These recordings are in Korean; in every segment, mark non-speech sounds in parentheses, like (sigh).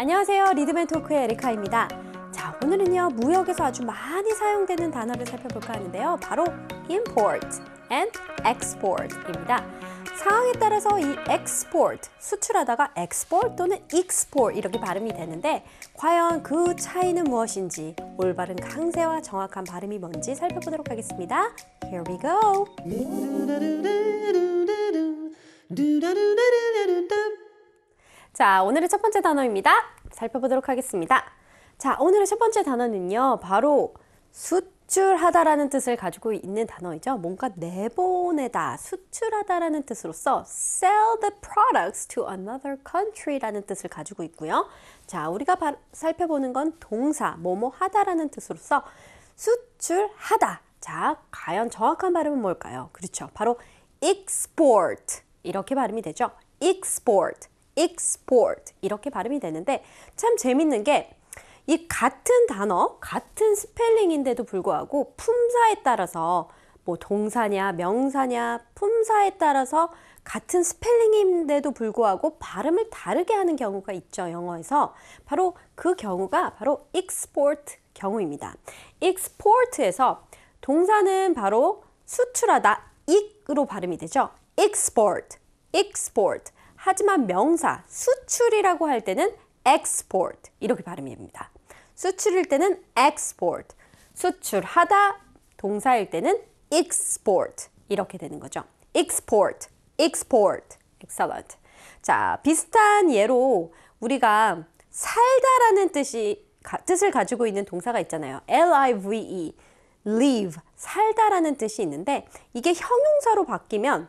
안녕하세요. 리드맨토크의 에리카입니다. 자, 오늘은요. 무역에서 아주 많이 사용되는 단어를 살펴볼까 하는데요. 바로 import and export입니다. 상황에 따라서 이 export, 수출하다가 export 또는 export 이렇게 발음이 되는데 과연 그 차이는 무엇인지 올바른 강세와 정확한 발음이 뭔지 살펴보도록 하겠습니다. Here we go. 음. 자, 오늘의 첫 번째 단어입니다. 살펴보도록 하겠습니다. 자, 오늘의 첫 번째 단어는요. 바로 수출하다라는 뜻을 가지고 있는 단어이죠. 뭔가 내보내다, 수출하다라는 뜻으로서 sell the products to another country라는 뜻을 가지고 있고요. 자, 우리가 바, 살펴보는 건 동사, 뭐뭐 하다라는 뜻으로서 수출하다. 자, 과연 정확한 발음은 뭘까요? 그렇죠. 바로 export. 이렇게 발음이 되죠. export. export 이렇게 발음이 되는데 참 재밌는 게 이 같은 단어, 같은 스펠링인데도 불구하고 품사에 따라서 뭐 동사냐, 명사냐, 품사에 따라서 같은 스펠링인데도 불구하고 발음을 다르게 하는 경우가 있죠. 영어에서. 바로 그 경우가 바로 export 경우입니다. export에서 동사는 바로 수출하다, 익으로 발음이 되죠. export, export. 하지만 명사 수출이라고 할 때는 export 이렇게 발음입니다 수출일 때는 export, 수출하다 동사일 때는 export 이렇게 되는 거죠. export, export, excellent. 자, 비슷한 예로 우리가 살다라는 뜻이 가, 뜻을 가지고 있는 동사가 있잖아요. live, live, 살다라는 뜻이 있는데 이게 형용사로 바뀌면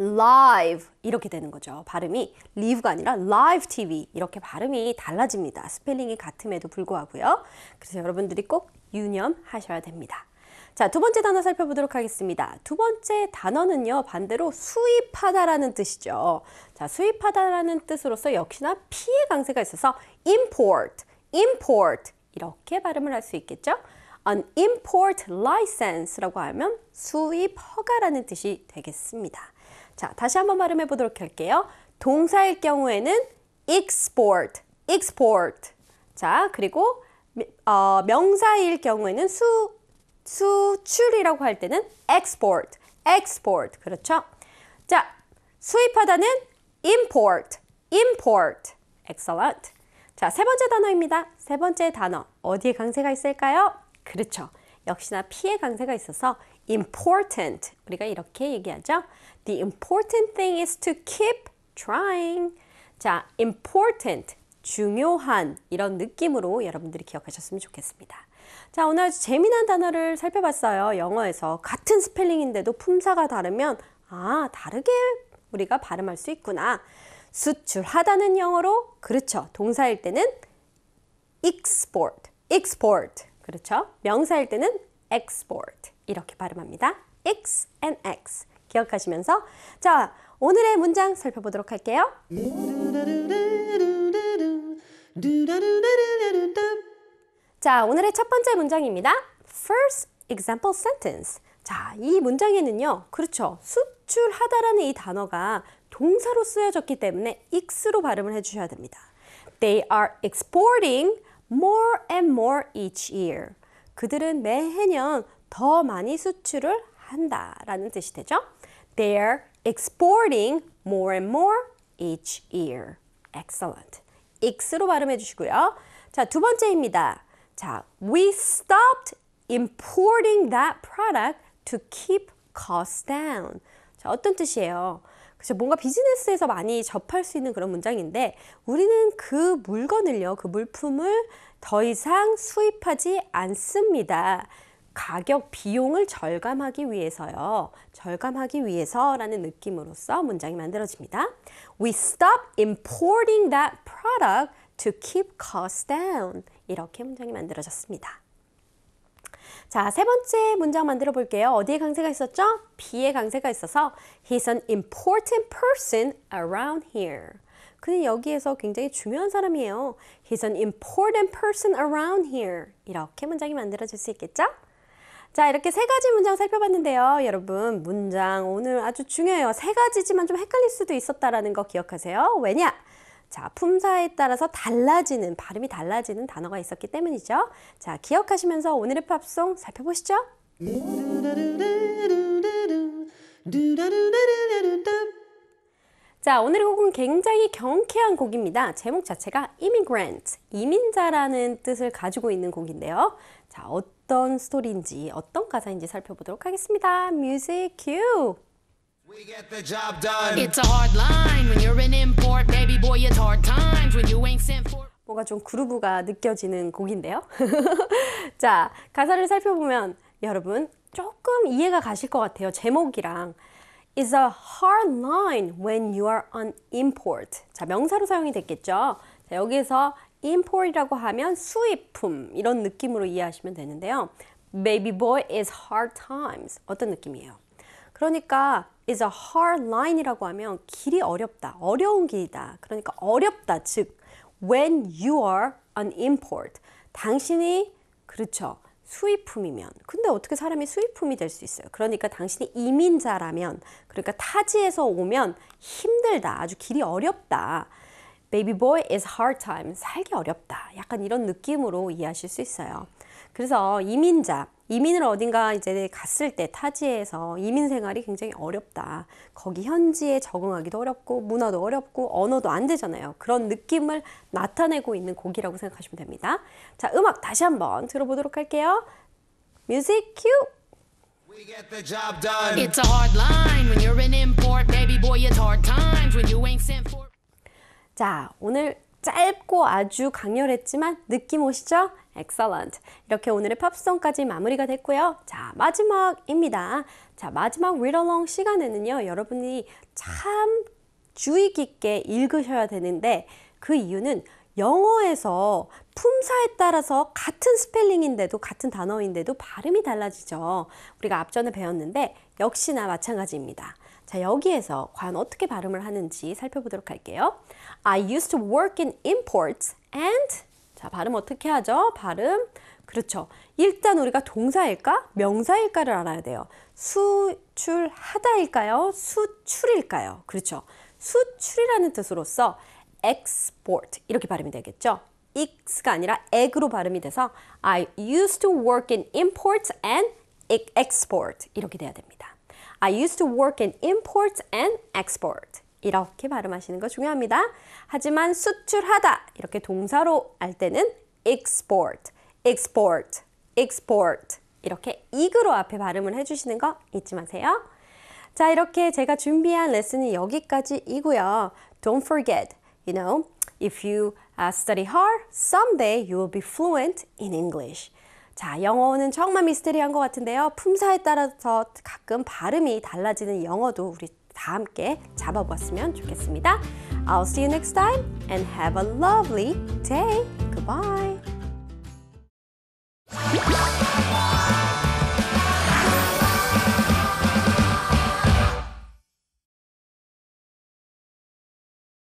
live 이렇게 되는 거죠. 발음이 live가 아니라 live TV 이렇게 발음이 달라집니다. 스펠링이 같음에도 불구하고요. 그래서 여러분들이 꼭 유념하셔야 됩니다. 자, 두 번째 단어 살펴보도록 하겠습니다. 두 번째 단어는요, 반대로 수입하다라는 뜻이죠. 자, 수입하다라는 뜻으로서 역시나 피해 강세가 있어서 import, import 이렇게 발음을 할 수 있겠죠? an import license라고 하면 수입 허가라는 뜻이 되겠습니다. 자, 다시 한번 발음해 보도록 할게요. 동사일 경우에는 export, export. 자, 그리고 어, 명사일 경우에는 수, 수출이라고 할 때는 export, export. 그렇죠? 자, 수입하다는 import, import. excellent. 자, 세 번째 단어입니다. 세 번째 단어. 어디에 강세가 있을까요? 그렇죠. 역시나 피해 강세가 있어서 important 우리가 이렇게 얘기하죠. The important thing is to keep trying. 자, important 중요한 이런 느낌으로 여러분들이 기억하셨으면 좋겠습니다. 자, 오늘 아주 재미난 단어를 살펴봤어요. 영어에서 같은 스펠링인데도 품사가 다르면 아, 다르게 우리가 발음할 수 있구나. 수출하다는 영어로 그렇죠. 동사일 때는 export, export 그렇죠? 명사일 때는 export 이렇게 발음합니다. x and x 기억하시면서 자 오늘의 문장 살펴보도록 할게요. 자 오늘의 첫 번째 문장입니다. First example sentence. 자, 이 문장에는요, 그렇죠. 수출하다라는 이 단어가 동사로 쓰여졌기 때문에 익스로 발음을 해주셔야 됩니다. They are exporting more and more each year. 그들은 매해년 더 많이 수출을 한다라는 뜻이 되죠. They're exporting more and more each year. Excellent. 익로 발음해 주시고요. 자, 두 번째입니다. 자, we stopped importing that product to keep costs down. 자, 어떤 뜻이에요? 그래서 뭔가 비즈니스에서 많이 접할 수 있는 그런 문장인데 우리는 그 물건을요, 그 물품을 더 이상 수입하지 않습니다. 가격 비용을 절감하기 위해서요. 절감하기 위해서라는 느낌으로써 문장이 만들어집니다. We stop importing that product to keep costs down. 이렇게 문장이 만들어졌습니다. 자, 세 번째 문장 만들어 볼게요. 어디에 강세가 있었죠? B에 강세가 있어서 He's an important person around here. 그는 여기에서 굉장히 중요한 사람이에요. He's an important person around here. 이렇게 문장이 만들어질 수 있겠죠? 자, 이렇게 세 가지 문장 살펴봤는데요. 여러분, 문장 오늘 아주 중요해요. 세 가지지만 좀 헷갈릴 수도 있었다라는 거 기억하세요. 왜냐? 자, 품사에 따라서 달라지는, 발음이 달라지는 단어가 있었기 때문이죠. 자, 기억하시면서 오늘의 팝송 살펴보시죠. 자, 오늘의 곡은 굉장히 경쾌한 곡입니다. 제목 자체가 immigrant, 이민자라는 뜻을 가지고 있는 곡인데요. 자, 어떤 스토리인지, 어떤 가사인지 살펴보도록 하겠습니다. 뮤직 큐! 뭔가 좀 그루브가 느껴지는 곡인데요. (laughs) 자, 가사를 살펴보면 여러분 조금 이해가 가실 것 같아요. 제목이랑 is a hard line when you are on import. 자, 명사로 사용이 됐겠죠. 자, 여기에서 import이라고 하면 수입품 이런 느낌으로 이해하시면 되는데요. Baby boy is hard times. 어떤 느낌이에요? 그러니까 is a hard line이라고 하면 길이 어렵다, 어려운 길이다. 그러니까 어렵다. 즉, when you are an import. 당신이 그렇죠. 수입품이면 근데 어떻게 사람이 수입품이 될 수 있어요 그러니까 당신이 이민자라면 그러니까 타지에서 오면 힘들다 아주 길이 어렵다 baby boy is hard time 살기 어렵다 약간 이런 느낌으로 이해하실 수 있어요 그래서 이민자, 이민을 어딘가 이제 갔을 때 타지에서 이민 생활이 굉장히 어렵다. 거기 현지에 적응하기도 어렵고 문화도 어렵고 언어도 안 되잖아요. 그런 느낌을 나타내고 있는 곡이라고 생각하시면 됩니다. 자, 음악 다시 한번 들어보도록 할게요. 뮤직 큐. We get the job done. It's a hard line when you're an import, baby boy. It's hard times when you ain't sent for. 자, 오늘 짧고 아주 강렬했지만 느낌 오시죠? Excellent. 이렇게 오늘의 팝송까지 마무리가 됐고요. 자, 마지막입니다. 자, 마지막 read along 시간에는요. 여러분이 참 주의 깊게 읽으셔야 되는데 그 이유는 영어에서 품사에 따라서 같은 스펠링인데도 같은 단어인데도 발음이 달라지죠. 우리가 앞전에 배웠는데 역시나 마찬가지입니다. 자, 여기에서 과연 어떻게 발음을 하는지 살펴보도록 할게요. I used to work in imports and 자, 발음 어떻게 하죠? 발음. 그렇죠. 일단 우리가 동사일까? 명사일까를 알아야 돼요. 수출하다일까요? 수출일까요? 그렇죠. 수출이라는 뜻으로써 export 이렇게 발음이 되겠죠. x가 아니라 egg로 발음이 돼서 I used to work in imports and export 이렇게 돼야 됩니다. I used to work in imports and export. 이렇게 발음하시는 거 중요합니다. 하지만 수출하다 이렇게 동사로 할 때는 export, export, export 이렇게 익으로 앞에 발음을 해주시는 거 잊지 마세요. 자 이렇게 제가 준비한 레슨이 여기까지이고요. Don't forget, you know, if you uh, study hard, someday you will be fluent in English. 자, 영어는 정말 미스테리한 것 같은데요. 품사에 따라서 가끔 발음이 달라지는 영어도 우리 다 함께 잡아보았으면 좋겠습니다. I'll see you next time and have a lovely day. Goodbye.